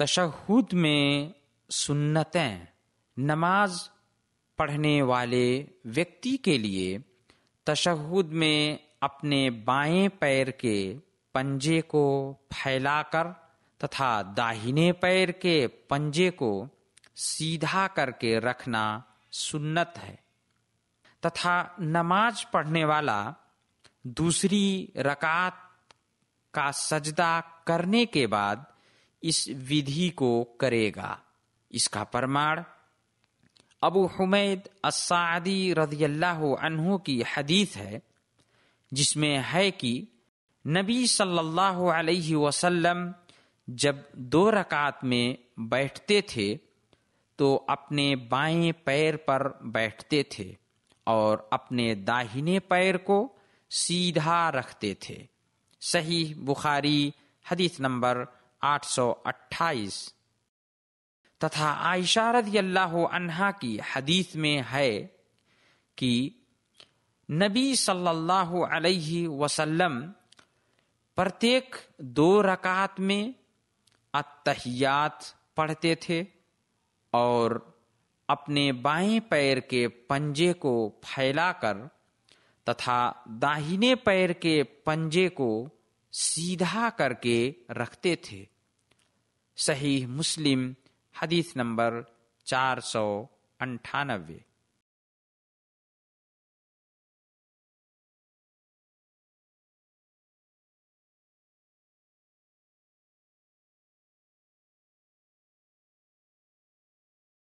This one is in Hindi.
तशहद में सुन्नतें नमाज पढ़ने वाले व्यक्ति के लिए तशहद में अपने बाएं पैर के पंजे को फैलाकर तथा दाहिने पैर के पंजे को सीधा करके रखना सुन्नत है तथा नमाज पढ़ने वाला दूसरी रकात का सजदा करने के बाद इस विधि को करेगा इसका प्रमाण अबू हुमैद असादी रजी अल्लाह अनहु की हदीस है जिसमें है कि नबी सल्लल्लाहु अलैहि वसल्लम जब दो रकात में बैठते थे तो अपने बाएं पैर पर बैठते थे और अपने दाहिने पैर को सीधा रखते थे सही बुखारी हदीस नंबर 828 तथा आयशा रजी अल्लाह अनहा की हदीस में है कि नबी सल्लल्लाहु अलैहि वसल्लम प्रत्येक दो रकात में अतहियात पढ़ते थे और अपने बाएं पैर के पंजे को फैलाकर तथा दाहिने पैर के पंजे को सीधा करके रखते थे सही मुस्लिम हदीस नंबर चार सौ अंठानबे